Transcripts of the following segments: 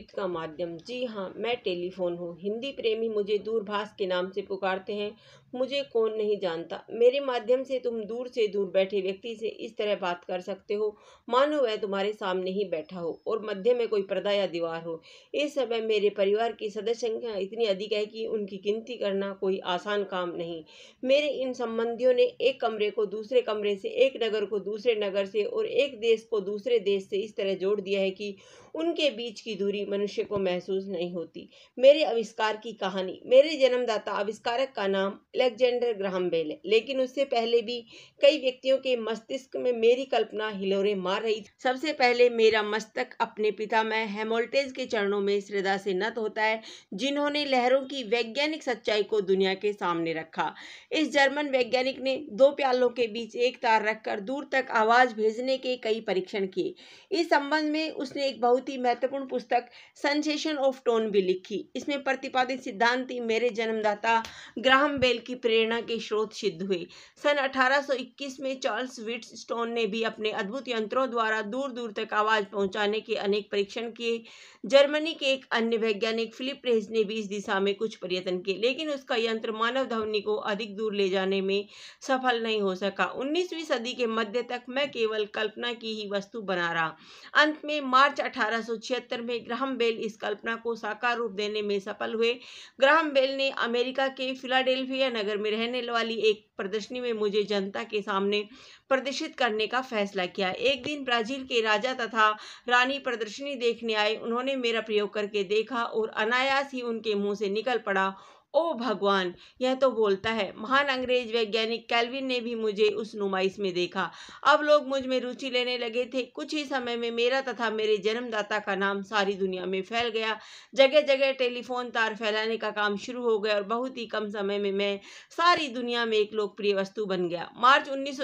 बातचीत का माध्यम जी हाँ मैं टेलीफोन हूँ हिंदी प्रेमी मुझे दूरभाष के नाम से पुकारते हैं मुझे कौन नहीं जानता मेरे माध्यम से तुम दूर से दूर बैठे व्यक्ति से इस तरह बात कर सकते हो मानो वह तुम्हारे सामने ही बैठा हो और मध्य में कोई पर्दा या दीवार हो इस समय मेरे परिवार की सदस्य संख्या इतनी अधिक है कि उनकी गिनती करना कोई आसान काम नहीं मेरे इन संबंधियों ने एक कमरे को दूसरे कमरे से एक नगर को दूसरे नगर से और एक देश को दूसरे देश से इस तरह जोड़ दिया है कि उनके बीच की दूरी मनुष्य को महसूस नहीं होती मेरे आविष्कार की कहानी मेरे जन्मदाता आविष्कारक का नाम अलेक्जेंडर ग्राहम बेल है लेकिन उससे पहले भी कई व्यक्तियों के मस्तिष्क में मेरी कल्पना हिलोरे मार रही थी सबसे पहले मेरा मस्तक अपने पिता मैं हेमोल्टेज के चरणों में श्रद्धा से नत होता है जिन्होंने लहरों की वैज्ञानिक सच्चाई को दुनिया के सामने रखा इस जर्मन वैज्ञानिक ने दो प्यालों के बीच एक तार रखकर दूर तक आवाज भेजने के कई परीक्षण किए इस संबंध में उसने एक बहुत ही महत्वपूर्ण पुस्तक सेंसेशन ऑफ टोन भी लिखी इसमें प्रतिपादित सिद्धांत मेरे जन्मदाता ग्राहम बेल की प्रेरणा के स्रोत सिद्ध हुए सन 1821 में चार्ल्स विट स्टोन ने भी अपने अद्भुत यंत्रों द्वारा दूर दूर तक आवाज पहुंचाने के अनेक परीक्षण किए जर्मनी के एक अन्य वैज्ञानिक फिलिप रेज ने भी इस दिशा में कुछ प्रयत्न किए लेकिन उसका यंत्र मानव ध्वनि को अधिक दूर ले जाने में सफल नहीं हो सका उन्नीसवीं सदी के मध्य तक मैं केवल कल्पना की ही वस्तु बना रहा अंत में मार्च अठारह में ग्राहम ग्राहम बेल इस कल्पना को साकार रूप देने में सफल हुए ग्राहम बेल ने अमेरिका के फिलाडेल्फिया नगर में रहने वाली एक प्रदर्शनी में मुझे जनता के सामने प्रदर्शित करने का फैसला किया एक दिन ब्राजील के राजा तथा रानी प्रदर्शनी देखने आए उन्होंने मेरा प्रयोग करके देखा और अनायास ही उनके मुंह से निकल पड़ा ओ भगवान यह तो बोलता है महान अंग्रेज वैज्ञानिक कैलविन ने भी मुझे उस नुमाइश में देखा अब लोग मुझ में रुचि लेने लगे थे कुछ ही समय में मेरा तथा मेरे जन्मदाता का नाम सारी दुनिया में फैल गया जगह जगह टेलीफोन तार फैलाने का काम शुरू हो गया और बहुत ही कम समय में मैं सारी दुनिया में एक लोकप्रिय वस्तु बन गया मार्च उन्नीस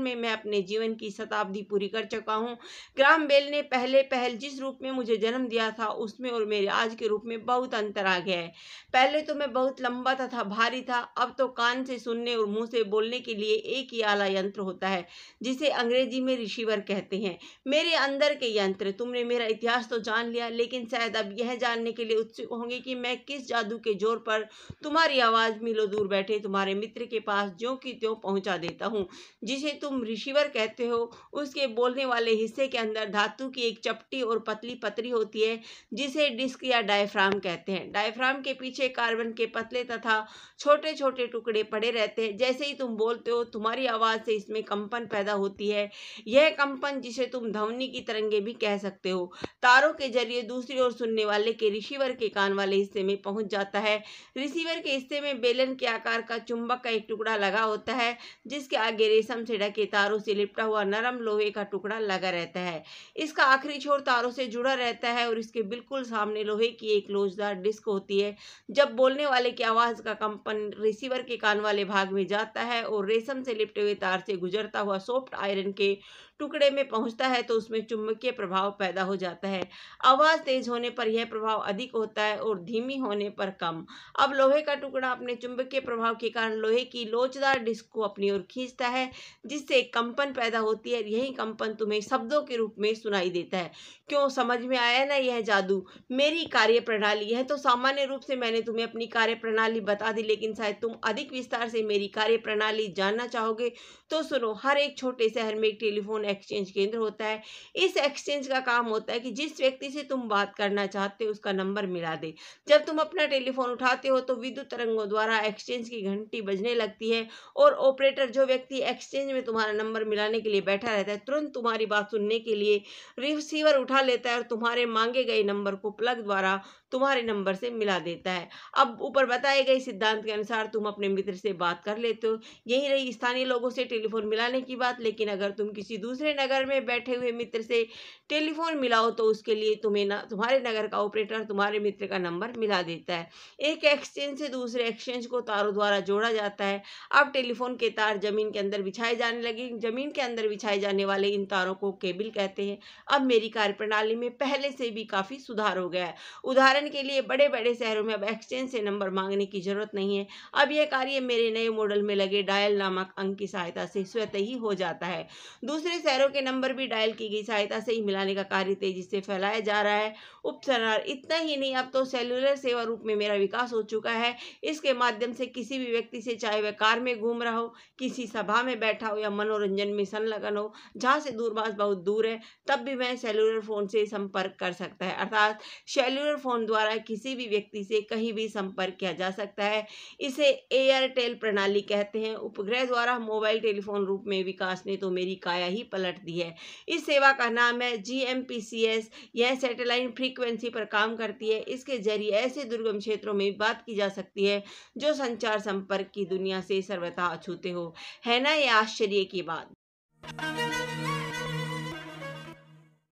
में मैं अपने जीवन की शताब्दी पूरी कर चुका हूँ ग्राम बेल ने पहले पहल जिस रूप में मुझे जन्म दिया था उसमें और मेरे आज के रूप में बहुत अंतर आ गया है पहले तो मैं बहुत लंबा तथा भारी था अब तो कान से सुनने और मुंह से बोलने के लिए एक ही आला यंत्र होता है जिसे अंग्रेजी में रिसीवर कहते हैं मेरे अंदर के यंत्र तुमने मेरा इतिहास तो जान लिया लेकिन शायद अब यह जानने के लिए उत्सुक होंगे कि मैं किस जादू के जोर पर तुम्हारी आवाज़ मिलो दूर बैठे तुम्हारे मित्र के पास जो कि त्यों पहुँचा देता हूँ जिसे तुम रिसीवर कहते हो उसके बोलने वाले हिस्से के अंदर धातु की एक चपटी और पतली पतरी होती है जिसे डिस्क या डायफ्राम कहते हैं डायफ्राम के पीछे कार्बन के पतले तथा छोटे छोटे टुकड़े पड़े रहते हैं जैसे ही तुम बोलते हो तुम्हारी आवाज़ से इसमें कंपन पैदा होती है यह कंपन जिसे तुम ध्वनि की तरंगे भी कह सकते हो तारों के जरिए दूसरी ओर सुनने वाले के रिसीवर के कान वाले हिस्से में पहुंच जाता है रिसीवर के हिस्से में बेलन के आकार का चुंबक का एक टुकड़ा लगा होता है जिसके आगे रेशम से ढके तारों से लिपटा हुआ नरम लोहे का टुकड़ा लगा रहता है इसका आखिरी छोर तारों से जुड़ा रहता है और इसके बिल्कुल सामने लोहे की एक लोचदार डिस्क होती है जब बोलने वाले वाले की आवाज का कंपन रिसीवर के कान वाले भाग में जाता है और रेशम से लिपटे हुए तार से गुजरता हुआ सॉफ्ट आयरन के टुकड़े में पहुंचता है तो उसमें चुंबकीय प्रभाव पैदा हो जाता है आवाज़ तेज होने पर यह प्रभाव अधिक होता है और धीमी होने पर कम अब लोहे का टुकड़ा अपने चुंबकीय प्रभाव के कारण लोहे की लोचदार डिस्क को अपनी ओर खींचता है जिससे कंपन पैदा होती है यही कंपन तुम्हें शब्दों के रूप में सुनाई देता है क्यों समझ में आया ना यह जादू मेरी कार्य प्रणाली यह तो सामान्य रूप से मैंने तुम्हें अपनी कार्य प्रणाली बता दी लेकिन शायद तुम अधिक विस्तार से मेरी कार्य प्रणाली जानना चाहोगे तो सुनो हर एक छोटे शहर में एक टेलीफोन एक्सचेंज केंद्र होता है इस एक्सचेंज का काम होता है कि जिस व्यक्ति से तुम बात करना चाहते हो उसका नंबर मिला दे जब तुम अपना टेलीफोन उठाते हो तो विद्युत तरंगों द्वारा एक्सचेंज की घंटी बजने लगती है और ऑपरेटर जो व्यक्ति एक्सचेंज में तुम्हारा नंबर मिलाने के लिए बैठा रहता है तुरंत तुम्हारी बात सुनने के लिए रिसीवर उठा लेता है और तुम्हारे मांगे गए नंबर को प्लग द्वारा तुम्हारे नंबर से मिला देता है अब ऊपर बताए गए सिद्धांत के अनुसार तुम अपने मित्र से बात कर लेते हो यही रही स्थानीय लोगों से टेलीफोन मिलाने की बात लेकिन अगर तुम किसी दूसरे दूसरे नगर में बैठे हुए मित्र से टेलीफोन मिलाओ तो उसके लिए तुम्हें ना तुम्हारे नगर का ऑपरेटर तुम्हारे मित्र का नंबर मिला देता है एक एक्सचेंज से दूसरे एक्सचेंज को तारों द्वारा जोड़ा जाता है अब टेलीफोन के तार जमीन के अंदर बिछाए जाने लगे जमीन के अंदर बिछाए जाने वाले इन तारों को केबिल कहते हैं अब मेरी कार्यप्रणाली में पहले से भी काफ़ी सुधार हो गया है उदाहरण के लिए बड़े बड़े शहरों में अब एक्सचेंज से नंबर मांगने की जरूरत नहीं है अब यह कार्य मेरे नए मॉडल में लगे डायल नामक अंक की सहायता से स्वतः ही हो जाता है दूसरे शहरों के नंबर भी डायल की गई सहायता से ही मिलाने का कार्य तेजी से फैलाया जा रहा है उपसरार इतना ही नहीं अब तो सेलुलर सेवा रूप में मेरा विकास हो चुका है इसके माध्यम से किसी भी व्यक्ति से चाहे वह कार में घूम रहा हो किसी सभा में बैठा हो या मनोरंजन में संलग्न हो जहाँ से दूरभाष बहुत दूर है तब भी वह सेलुलर फोन से संपर्क कर सकता है अर्थात सेलुलर फोन द्वारा किसी भी व्यक्ति से कहीं भी संपर्क किया जा सकता है इसे एयरटेल प्रणाली कहते हैं उपग्रह द्वारा मोबाइल टेलीफोन रूप में विकास ने तो मेरी काया ही पलट दी है इस सेवा का नाम है G M P C S यह सैटेलाइट फ्रीक्वेंसी पर काम करती है इसके जरिए ऐसे दुर्गम क्षेत्रों में बात की जा सकती है जो संचार संपर्क की दुनिया से सर्वथा अछूते हो है ना ये आश्चर्य की बात